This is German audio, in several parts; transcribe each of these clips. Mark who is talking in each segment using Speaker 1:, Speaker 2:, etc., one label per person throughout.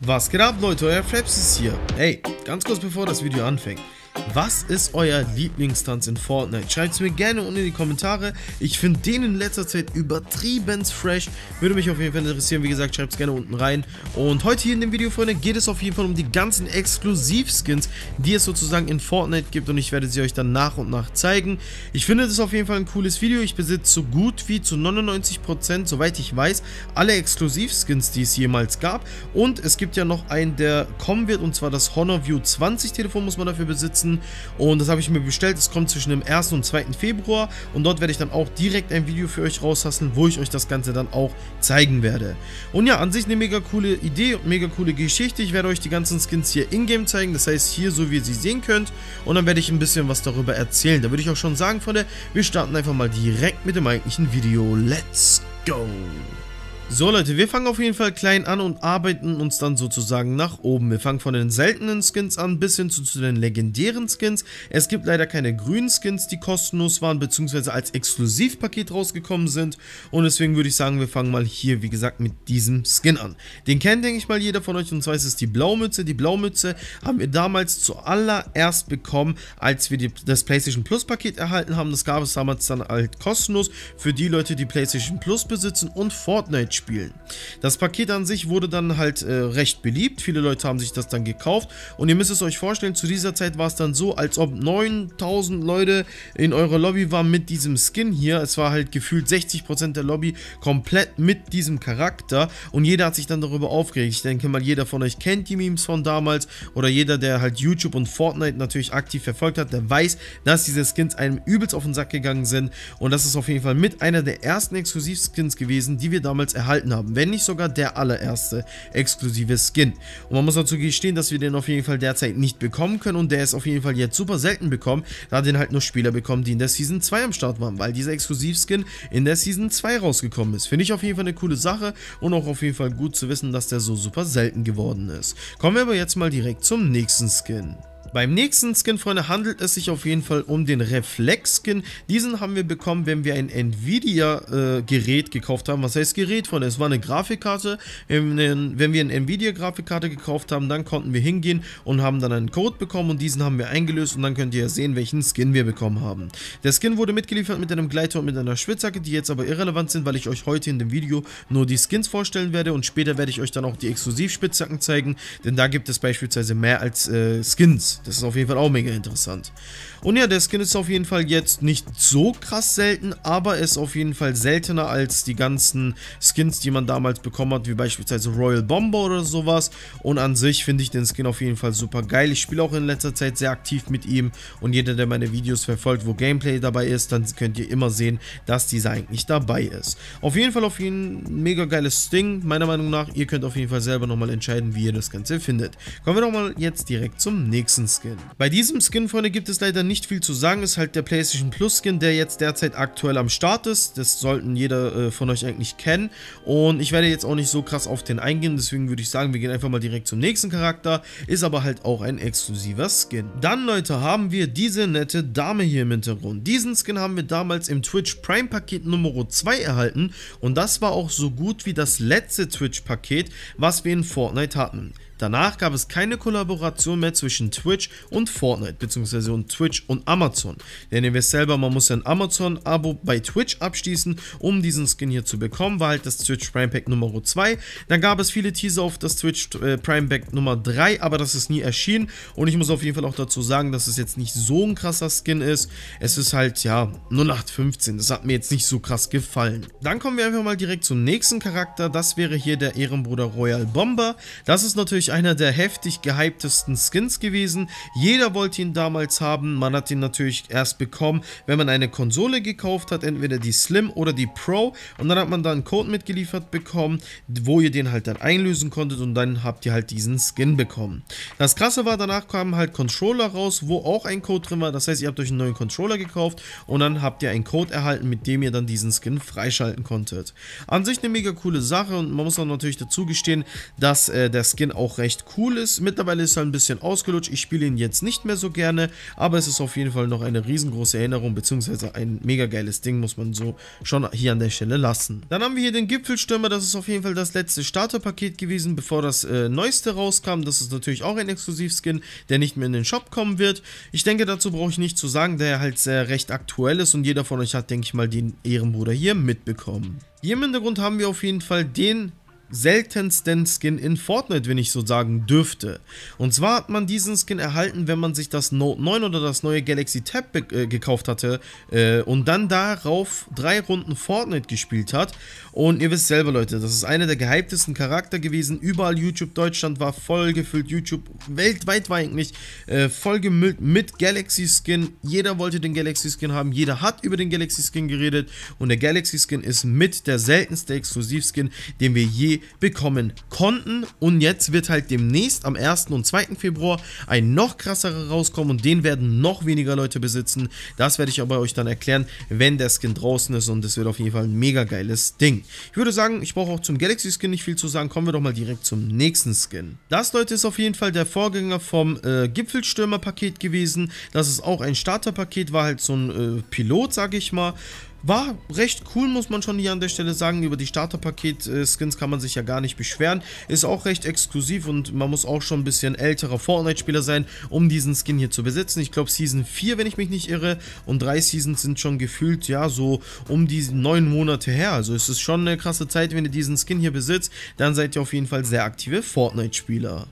Speaker 1: Was geht ab Leute, euer Fraps ist hier. Hey, ganz kurz bevor das Video anfängt. Was ist euer Lieblingstanz in Fortnite? Schreibt es mir gerne unten in die Kommentare. Ich finde den in letzter Zeit übertrieben fresh. Würde mich auf jeden Fall interessieren. Wie gesagt, schreibt es gerne unten rein. Und heute hier in dem Video, Freunde, geht es auf jeden Fall um die ganzen Exklusivskins, die es sozusagen in Fortnite gibt. Und ich werde sie euch dann nach und nach zeigen. Ich finde das auf jeden Fall ein cooles Video. Ich besitze so gut wie zu 99%, soweit ich weiß, alle Exklusivskins, die es jemals gab. Und es gibt ja noch einen, der kommen wird. Und zwar das Honor View 20 Telefon muss man dafür besitzen lassen. Und das habe ich mir bestellt. Es kommt zwischen dem 1. und 2. Februar. Und dort werde ich dann auch direkt ein Video für euch rauslassen, wo ich euch das Ganze dann auch zeigen werde. Und ja, an sich eine mega coole Idee und mega coole Geschichte. Ich werde euch die ganzen Skins hier in-game zeigen. Das heißt hier, so wie ihr sie sehen könnt. Und dann werde ich ein bisschen was darüber erzählen. Da würde ich auch schon sagen, Freunde, wir starten einfach mal direkt mit dem eigentlichen Video. Let's go! So Leute, wir fangen auf jeden Fall klein an und arbeiten uns dann sozusagen nach oben. Wir fangen von den seltenen Skins an bis hin zu, zu, den legendären Skins. Es gibt leider keine grünen Skins, die kostenlos waren, beziehungsweise als Exklusivpaket rausgekommen sind. Und deswegen würde ich sagen, wir fangen mal hier, wie gesagt, mit diesem Skin an. Den kennt, denke ich mal, jeder von euch und zwar ist es die Blaumütze. Die Blaumütze haben wir damals zuallererst bekommen, als wir die, das PlayStation Plus Paket erhalten haben. Das gab es damals dann halt kostenlos für die Leute, die PlayStation Plus besitzen und Fortnite spielen. Das Paket an sich wurde dann halt äh, recht beliebt, viele Leute haben sich das dann gekauft und ihr müsst es euch vorstellen, zu dieser Zeit war es dann so, als ob 9000 Leute in eurer Lobby waren mit diesem Skin hier, es war halt gefühlt 60% der Lobby komplett mit diesem Charakter und jeder hat sich dann darüber aufgeregt. Ich denke mal, jeder von euch kennt die Memes von damals oder jeder, der halt YouTube und Fortnite natürlich aktiv verfolgt hat, der weiß, dass diese Skins einem übelst auf den Sack gegangen sind und das ist auf jeden Fall mit einer der ersten Exklusivskins gewesen, die wir damals erhalten erhalten haben. Wenn nicht sogar der allererste exklusive Skin. Und man muss dazu gestehen, dass wir den auf jeden Fall derzeit nicht bekommen können und der ist auf jeden Fall jetzt super selten bekommen, da den halt nur Spieler bekommen, die in der Season 2 am Start waren, weil dieser Exklusivskin in der Season 2 rausgekommen ist. Finde ich auf jeden Fall eine coole Sache und auch auf jeden Fall gut zu wissen, dass der so super selten geworden ist. Kommen wir aber jetzt mal direkt zum nächsten Skin. Beim nächsten Skin, Freunde, handelt es sich auf jeden Fall um den Reflex-Skin. Diesen haben wir bekommen, wenn wir ein Nvidia-Gerät äh, gekauft haben. Was heißt Gerät, Freunde? Es war eine Grafikkarte. Wenn, wir eine Nvidia-Grafikkarte gekauft haben, dann konnten wir hingehen und haben dann einen Code bekommen und diesen haben wir eingelöst und dann könnt ihr ja sehen, welchen Skin wir bekommen haben. Der Skin wurde mitgeliefert mit einem Gleiter und mit einer Spitzhacke, die jetzt aber irrelevant sind, weil ich euch heute in dem Video nur die Skins vorstellen werde und später werde ich euch dann auch die Exklusivspitzhacken zeigen, denn da gibt es beispielsweise mehr als äh, Skins. Das ist auf jeden Fall auch mega interessant. Und ja, der Skin ist auf jeden Fall jetzt nicht so krass selten, aber ist auf jeden Fall seltener als die ganzen Skins, die man damals bekommen hat, wie beispielsweise Royal Bomber oder sowas. Und an sich finde ich den Skin auf jeden Fall super geil. Ich spiele auch in letzter Zeit sehr aktiv mit ihm und jeder, der meine Videos verfolgt, wo Gameplay dabei ist, dann könnt ihr immer sehen, dass dieser eigentlich dabei ist. Auf jeden Fall auf jeden mega geiles Ding, meiner Meinung nach. Ihr könnt auf jeden Fall selber nochmal entscheiden, wie ihr das Ganze findet. Kommen wir doch mal jetzt direkt zum nächsten Skin. Bei diesem Skin, Freunde, gibt es leider nicht viel zu sagen. Ist halt der PlayStation Plus Skin, der jetzt derzeit aktuell am Start ist. Das sollten jeder äh, von euch eigentlich kennen. Und ich werde jetzt auch nicht so krass auf den eingehen. Deswegen würde ich sagen, wir gehen einfach mal direkt zum nächsten Charakter. Ist aber halt auch ein exklusiver Skin. Dann, Leute, haben wir diese nette Dame hier im Hintergrund. Diesen Skin haben wir damals im Twitch Prime Paket Nummer 2 erhalten. Und das war auch so gut wie das letzte Twitch Paket, was wir in Fortnite hatten. Danach gab es keine Kollaboration mehr zwischen Twitch und Fortnite, beziehungsweise und Twitch und Amazon. Denn ihr wisst selber, man muss ein Amazon-Abo bei Twitch abschließen, um diesen Skin hier zu bekommen, war halt das Twitch Prime Pack Nummer 2. Dann gab es viele Teaser auf das Twitch äh, Prime Pack Nummer 3, aber das ist nie erschienen. Und ich muss auf jeden Fall auch dazu sagen, dass es jetzt nicht so ein krasser Skin ist. Es ist halt, ja, 0815. Das hat mir jetzt nicht so krass gefallen. Dann kommen wir einfach mal direkt zum nächsten Charakter. Das wäre hier der Ehrenbruder Royal Bomber. Das ist natürlich natürlich einer der heftig gehyptesten Skins gewesen. Jeder wollte ihn damals haben. Man hat ihn natürlich erst bekommen, wenn man eine Konsole gekauft hat, entweder die Slim oder die Pro. Und dann hat man da einen Code mitgeliefert bekommen, wo ihr den halt dann einlösen konntet und dann habt ihr halt diesen Skin bekommen. Das krasse war, danach kamen halt Controller raus, wo auch ein Code drin war. Das heißt, ihr habt euch einen neuen Controller gekauft und dann habt ihr einen Code erhalten, mit dem ihr dann diesen Skin freischalten konntet. An sich eine mega coole Sache und man muss auch natürlich dazu gestehen, dass äh, der Skin auch recht cool ist. Mittlerweile ist er ein bisschen ausgelutscht. Ich spiele ihn jetzt nicht mehr so gerne, aber es ist auf jeden Fall noch eine riesengroße Erinnerung, beziehungsweise ein mega geiles Ding, muss man so schon hier an der Stelle lassen. Dann haben wir hier den Gipfelstürmer. Das ist auf jeden Fall das letzte Starterpaket gewesen, bevor das äh, neueste rauskam. Das ist natürlich auch ein Exklusivskin, der nicht mehr in den Shop kommen wird. Ich denke, dazu brauche ich nicht zu sagen, da er halt sehr recht aktuell ist und jeder von euch hat, denke ich mal, den Ehrenbruder hier mitbekommen. Hier im Hintergrund haben wir auf jeden Fall den seltensten Skin in Fortnite, wenn ich so sagen dürfte. Und zwar hat man diesen Skin erhalten, wenn man sich das Note 9 oder das neue Galaxy Tab äh, gekauft hatte äh, und dann darauf drei Runden Fortnite gespielt hat. Und ihr wisst selber, Leute, das ist einer der gehyptesten Charakter gewesen. Überall YouTube Deutschland war voll gefüllt, YouTube weltweit war eigentlich äh, voll gemüllt mit Galaxy Skin. Jeder wollte den Galaxy Skin haben, jeder hat über den Galaxy Skin geredet und der Galaxy Skin ist mit der seltenste Exklusivskin, den wir je bekommen konnten. Und jetzt wird halt demnächst am 1. und 2. Februar ein noch krasserer rauskommen und den werden noch weniger Leute besitzen. Das werde ich aber euch dann erklären, wenn der Skin draußen ist und es wird auf jeden Fall ein mega geiles Ding. Ich würde sagen, ich brauche auch zum Galaxy Skin nicht viel zu sagen, kommen wir doch mal direkt zum nächsten Skin. Das, Leute, ist auf jeden Fall der Vorgänger vom äh, Gipfelstürmer-Paket gewesen. Das ist auch ein Starterpaket, war halt so ein äh, Pilot, sage ich mal. War recht cool, muss man schon hier an der Stelle sagen. Über die Starterpaket-Skins äh, kann man sich ja gar nicht beschweren. Ist auch recht exklusiv und man muss auch schon ein bisschen älterer Fortnite-Spieler sein, um diesen Skin hier zu besitzen. Ich glaube Season 4, wenn ich mich nicht irre. Und drei Seasons sind schon gefühlt, ja, so um die neun Monate her. Also es ist schon eine krasse Zeit, wenn ihr diesen Skin hier besitzt. Dann seid ihr auf jeden Fall sehr aktive Fortnite-Spieler.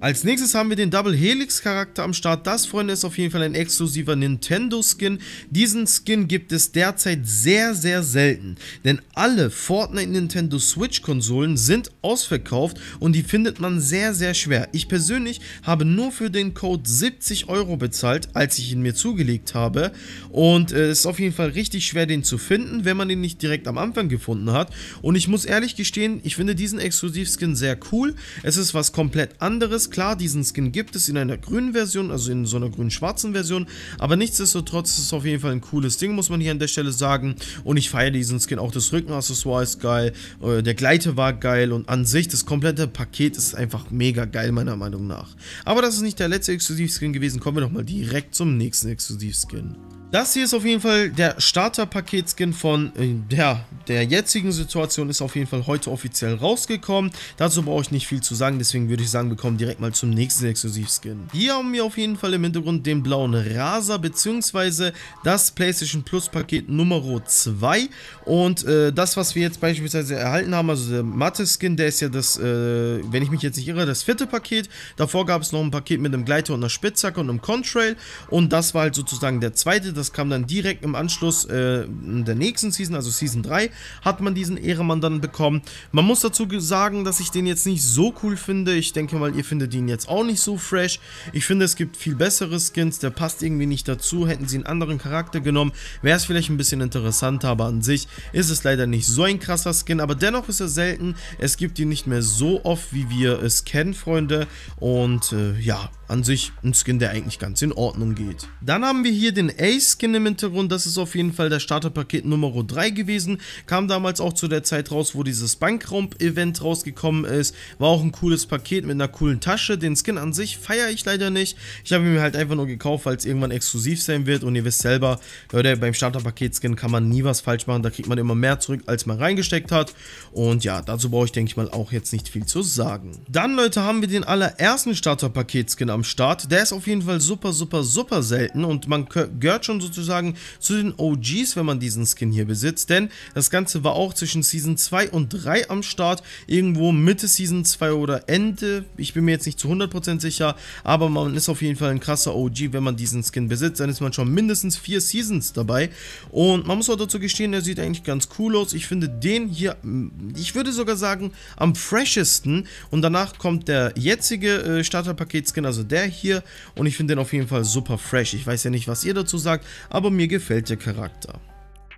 Speaker 1: Als nächstes haben wir den Double Helix Charakter am Start. Das, Freunde, ist auf jeden Fall ein exklusiver Nintendo-Skin. Diesen Skin gibt es derzeit sehr, sehr selten. Denn alle Fortnite Nintendo Switch-Konsolen sind ausverkauft und die findet man sehr, sehr schwer. Ich persönlich habe nur für den Code 70 Euro bezahlt, als ich ihn mir zugelegt habe. Und äh, es äh, ist auf jeden Fall richtig schwer, den zu finden, wenn man ihn nicht direkt am Anfang gefunden hat. Und ich muss ehrlich gestehen, ich finde diesen Exklusiv-Skin sehr cool. Es ist was komplett anderes klar, diesen Skin gibt es in einer grünen Version, also in so einer grün-schwarzen Version, aber nichtsdestotrotz ist es auf jeden Fall ein cooles Ding, muss man hier an der Stelle sagen und ich feiere diesen Skin, auch das Rückenaccessoire ist geil, äh, der Gleite war geil und an sich das komplette Paket ist einfach mega geil, meiner Meinung nach. Aber das ist nicht der letzte Exklusivskin gewesen, kommen wir doch mal direkt zum nächsten Exklusivskin. Das hier ist auf jeden Fall der Starter-Paket-Skin von äh, ja, der jetzigen Situation, ist auf jeden Fall heute offiziell rausgekommen. Dazu brauche ich nicht viel zu sagen, deswegen würde ich sagen, wir kommen direkt mal zum nächsten Exklusiv-Skin. Hier haben wir auf jeden Fall im Hintergrund den blauen Raser, beziehungsweise das PlayStation Plus-Paket Nummer 2. Und äh, das, was wir jetzt beispielsweise erhalten haben, also der mathe skin der ist ja das, äh, wenn ich mich jetzt nicht irre, das vierte Paket. Davor gab es noch ein Paket mit einem Gleiter und einer Spitzhacke und einem Contrail. Und das war halt sozusagen der zweite das kam dann direkt im Anschluss äh, der nächsten Season, also Season 3, hat man diesen Ehremann dann bekommen. Man muss dazu sagen, dass ich den jetzt nicht so cool finde. Ich denke mal, ihr findet ihn jetzt auch nicht so fresh. Ich finde, es gibt viel bessere Skins. Der passt irgendwie nicht dazu. Hätten sie einen anderen Charakter genommen, wäre es vielleicht ein bisschen interessanter. Aber an sich ist es leider nicht so ein krasser Skin. Aber dennoch ist er selten. Es gibt ihn nicht mehr so oft, wie wir es kennen, Freunde. Und äh, ja, an sich ein Skin, der eigentlich ganz in Ordnung geht. Dann haben wir hier den Ace-Skin im Hintergrund, das ist auf jeden Fall das Starterpaket Nummer 3 gewesen, kam damals auch zu der Zeit raus, wo dieses Bankraum-Event rausgekommen ist, war auch ein cooles Paket mit einer coolen Tasche, den Skin an sich feiere ich leider nicht, ich habe ihn mir halt einfach nur gekauft, weil es irgendwann exklusiv sein wird und ihr wisst selber, Leute, beim Starterpaket-Skin kann man nie was falsch machen, da kriegt man immer mehr zurück, als man reingesteckt hat und ja, dazu brauche ich denke ich mal auch jetzt nicht viel zu sagen. Dann Leute, haben wir den allerersten Starterpaket-Skin am am Start. Der ist auf jeden Fall super, super, super selten und man gehört schon sozusagen zu den OGs, wenn man diesen Skin hier besitzt, denn das Ganze war auch zwischen Season 2 und 3 am Start, irgendwo Mitte Season 2 oder Ende, ich bin mir jetzt nicht zu 100% sicher, aber man ist auf jeden Fall ein krasser OG, wenn man diesen Skin besitzt, dann ist man schon mindestens 4 Seasons dabei und man muss auch dazu gestehen, der sieht eigentlich ganz cool aus, ich finde den hier, mm, ich würde sogar sagen, am freshesten und danach kommt der jetzige äh, Starterpaket-Skin, also der hier und ich finde den auf jeden Fall super fresh. Ich weiß ja nicht, was ihr dazu sagt, aber mir gefällt der Charakter.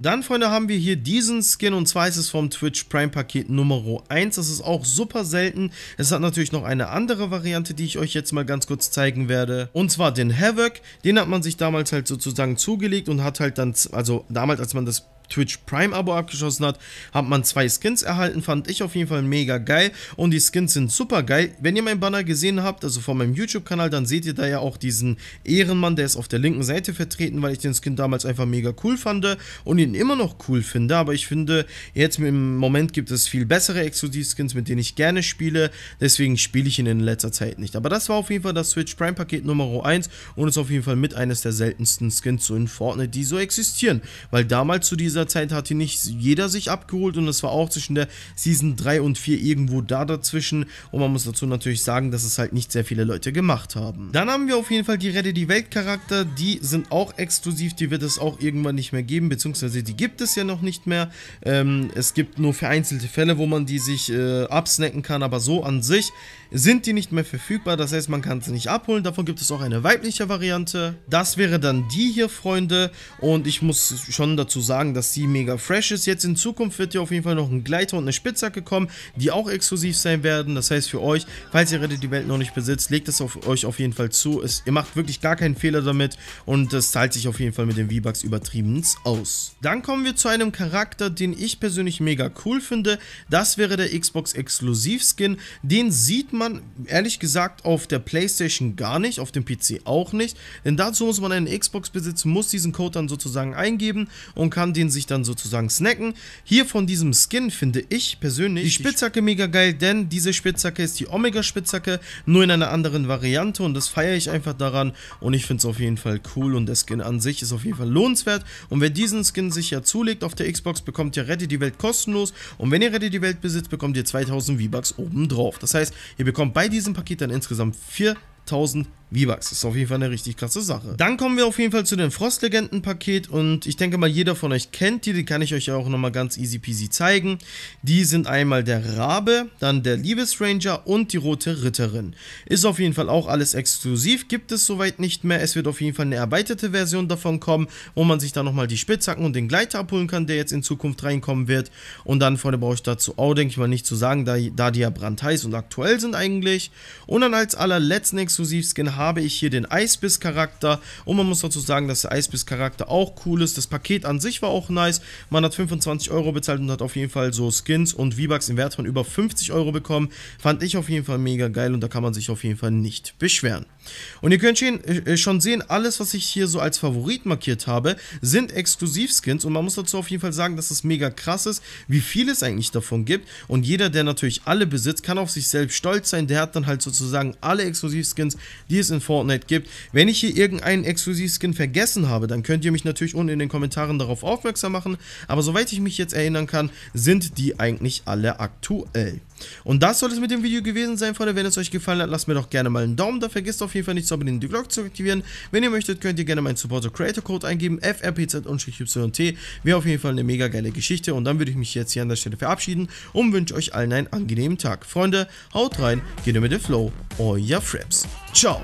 Speaker 1: Dann, Freunde, haben wir hier diesen Skin und zwar ist es vom Twitch Prime Paket Nummer 1. Das ist auch super selten. Es hat natürlich noch eine andere Variante, die ich euch jetzt mal ganz kurz zeigen werde. Und zwar den Havoc. Den hat man sich damals halt sozusagen zugelegt und hat halt dann, also damals, als man das Twitch Prime Abo abgeschlossen hat, hat man zwei Skins erhalten, fand ich auf jeden Fall mega geil und die Skins sind super geil. Wenn ihr meinen Banner gesehen habt, also von meinem YouTube-Kanal, dann seht ihr da ja auch diesen Ehrenmann, der ist auf der linken Seite vertreten, weil ich den Skin damals einfach mega cool fand und ihn immer noch cool finde, aber ich finde, jetzt im Moment gibt es viel bessere Exklusivskins, mit denen ich gerne spiele, deswegen spiele ich ihn in letzter Zeit nicht. Aber das war auf jeden Fall das Twitch Prime Paket Nummer 1 und ist auf jeden Fall mit eines der seltensten Skins so in Fortnite, die so existieren, weil damals zu dieser dieser Zeit hat hier nicht jeder sich abgeholt und es war auch zwischen der Season 3 und 4 irgendwo da dazwischen und man muss dazu natürlich sagen, dass es halt nicht sehr viele Leute gemacht haben. Dann haben wir auf jeden Fall die Rette die Welt Charakter, die sind auch exklusiv, die wird es auch irgendwann nicht mehr geben, beziehungsweise die gibt es ja noch nicht mehr. Ähm, es gibt nur vereinzelte Fälle, wo man die sich äh, absnacken kann, aber so an sich sind die nicht mehr verfügbar, das heißt, man kann sie nicht abholen. Davon gibt es auch eine weibliche Variante. Das wäre dann die hier, Freunde. Und ich muss schon dazu sagen, dass sie mega fresh ist. Jetzt in Zukunft wird hier auf jeden Fall noch ein Gleiter und eine Spitzhacke kommen, die auch exklusiv sein werden. Das heißt für euch, falls ihr Reddit die Welt noch nicht besitzt, legt es auf euch auf jeden Fall zu. Es, ihr macht wirklich gar keinen Fehler damit und das zahlt sich auf jeden Fall mit den V-Bucks übertriebens aus. Dann kommen wir zu einem Charakter, den ich persönlich mega cool finde. Das wäre der Xbox Exklusiv Skin. Den sieht man man ehrlich gesagt auf der Playstation gar nicht, auf dem PC auch nicht, denn dazu muss man einen Xbox besitzen, muss diesen Code dann sozusagen eingeben und kann den sich dann sozusagen snacken. Hier von diesem Skin finde ich persönlich die Spitzhacke mega geil, denn diese Spitzhacke ist die Omega-Spitzhacke, nur in einer anderen Variante und das feiere ich einfach daran und ich finde es auf jeden Fall cool und der Skin an sich ist auf jeden Fall lohnenswert und wer diesen Skin sich ja zulegt auf der Xbox, bekommt ja Rettet die Welt kostenlos und wenn ihr Rettet die Welt besitzt, bekommt ihr 2000 V-Bucks obendrauf. Das heißt, ihr bekommt bei diesem Paket dann insgesamt 4000 V-Bucks. Ist auf jeden Fall eine richtig krasse Sache. Dann kommen wir auf jeden Fall zu dem Frostlegenden-Paket und ich denke mal, jeder von euch kennt die, die kann ich euch auch nochmal ganz easy peasy zeigen. Die sind einmal der Rabe, dann der Liebesranger und die Rote Ritterin. Ist auf jeden Fall auch alles exklusiv, gibt es soweit nicht mehr. Es wird auf jeden Fall eine erweiterte Version davon kommen, wo man sich dann nochmal die Spitzhacken und den Gleiter abholen kann, der jetzt in Zukunft reinkommen wird. Und dann, Freunde, brauche ich dazu auch, denke ich mal, nicht zu sagen, da, da die ja brandheiß und aktuell sind eigentlich. Und dann als allerletzten Exklusivskin habe ich hier den Eisbiss-Charakter. Und man muss dazu sagen, dass der Eisbiss-Charakter auch cool ist. Das Paket an sich war auch nice. Man hat 25 Euro bezahlt und hat auf jeden Fall so Skins und V-Bucks im Wert von über 50 Euro bekommen. Fand ich auf jeden Fall mega geil und da kann man sich auf jeden Fall nicht beschweren. Und ihr könnt äh, schon sehen, alles, was ich hier so als Favorit markiert habe, sind Exklusivskins. Und man muss dazu auf jeden Fall sagen, dass es mega krass ist, wie viel es eigentlich davon gibt. Und jeder, der natürlich alle besitzt, kann auf sich selbst stolz sein. Der hat dann halt sozusagen alle Exklusivskins, die es in Fortnite gibt. Wenn ich hier irgendeinen Exklusivskin vergessen habe, dann könnt ihr mich natürlich unten in den Kommentaren darauf aufmerksam machen. Aber soweit ich mich jetzt erinnern kann, sind die eigentlich alle aktuell. Und das soll es mit dem Video gewesen sein, Freunde. Wenn es euch gefallen hat, lasst mir doch gerne mal einen Daumen da. Vergesst auf jeden Fall nicht zu abonnieren, die Glocke zu aktivieren. Wenn ihr möchtet, könnt ihr gerne meinen Supporter Creator Code eingeben, frpz-yt. und Wäre auf jeden Fall eine mega geile Geschichte. Und dann würde ich mich jetzt hier an der Stelle verabschieden und wünsche euch allen einen angenehmen Tag. Freunde, haut rein, geht mit dem Flow. Euer Fraps. Ciao.